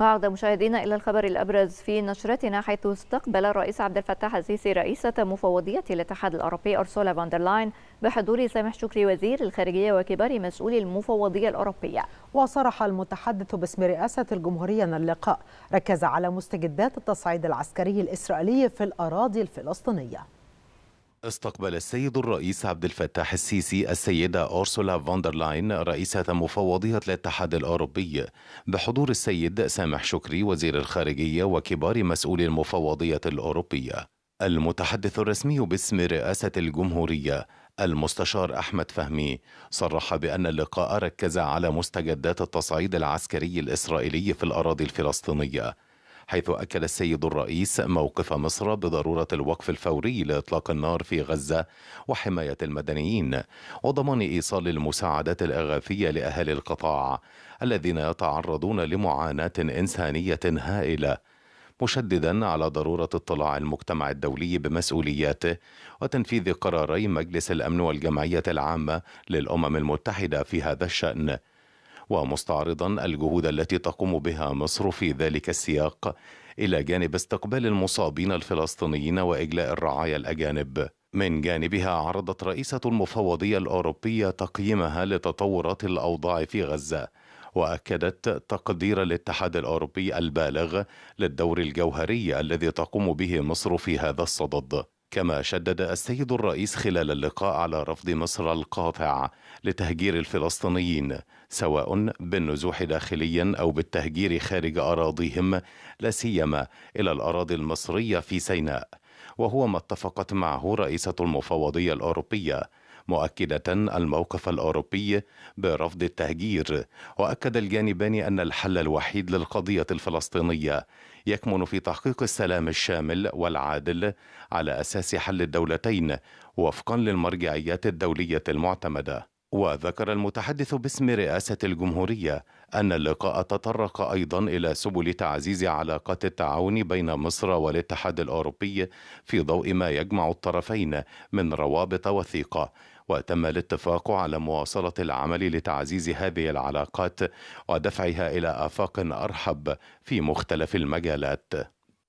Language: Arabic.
وعاد مشاهدينا إلى الخبر الأبرز في نشرتنا حيث استقبل الرئيس عبد الفتاح السيسي رئيسة مفوضية الاتحاد الأوروبي أرسولا فاندرلاين بحضور سامح شكري وزير الخارجية وكبار مسؤولي المفوضية الأوروبية وصرح المتحدث باسم رئاسة الجمهورية أن اللقاء ركز على مستجدات التصعيد العسكري الإسرائيلي في الأراضي الفلسطينية استقبل السيد الرئيس عبد الفتاح السيسي السيدة أورسولا فوندرلاين رئيسة مفوضية الاتحاد الأوروبي بحضور السيد سامح شكري وزير الخارجية وكبار مسؤولي المفوضية الأوروبية المتحدث الرسمي باسم رئاسة الجمهورية المستشار أحمد فهمي صرح بأن اللقاء ركز على مستجدات التصعيد العسكري الإسرائيلي في الأراضي الفلسطينية حيث أكد السيد الرئيس موقف مصر بضرورة الوقف الفوري لإطلاق النار في غزة وحماية المدنيين وضمان إيصال المساعدات الإغاثية لأهالي القطاع الذين يتعرضون لمعاناة إنسانية هائلة مشددا على ضروره اطلاع المجتمع الدولي بمسؤولياته وتنفيذ قراري مجلس الامن والجمعيه العامه للامم المتحده في هذا الشان ومستعرضا الجهود التي تقوم بها مصر في ذلك السياق إلى جانب استقبال المصابين الفلسطينيين وإجلاء الرعايا الأجانب من جانبها عرضت رئيسة المفوضية الأوروبية تقييمها لتطورات الأوضاع في غزة واكدت تقدير الاتحاد الاوروبي البالغ للدور الجوهري الذي تقوم به مصر في هذا الصدد كما شدد السيد الرئيس خلال اللقاء على رفض مصر القاطع لتهجير الفلسطينيين سواء بالنزوح داخليا او بالتهجير خارج اراضيهم لا سيما الى الاراضي المصريه في سيناء وهو ما اتفقت معه رئيسه المفوضيه الاوروبيه مؤكدة الموقف الأوروبي برفض التهجير وأكد الجانبان أن الحل الوحيد للقضية الفلسطينية يكمن في تحقيق السلام الشامل والعادل على أساس حل الدولتين وفقا للمرجعيات الدولية المعتمدة وذكر المتحدث باسم رئاسة الجمهورية أن اللقاء تطرق أيضا إلى سبل تعزيز علاقات التعاون بين مصر والاتحاد الأوروبي في ضوء ما يجمع الطرفين من روابط وثيقة وتم الاتفاق على مواصلة العمل لتعزيز هذه العلاقات ودفعها إلى آفاق أرحب في مختلف المجالات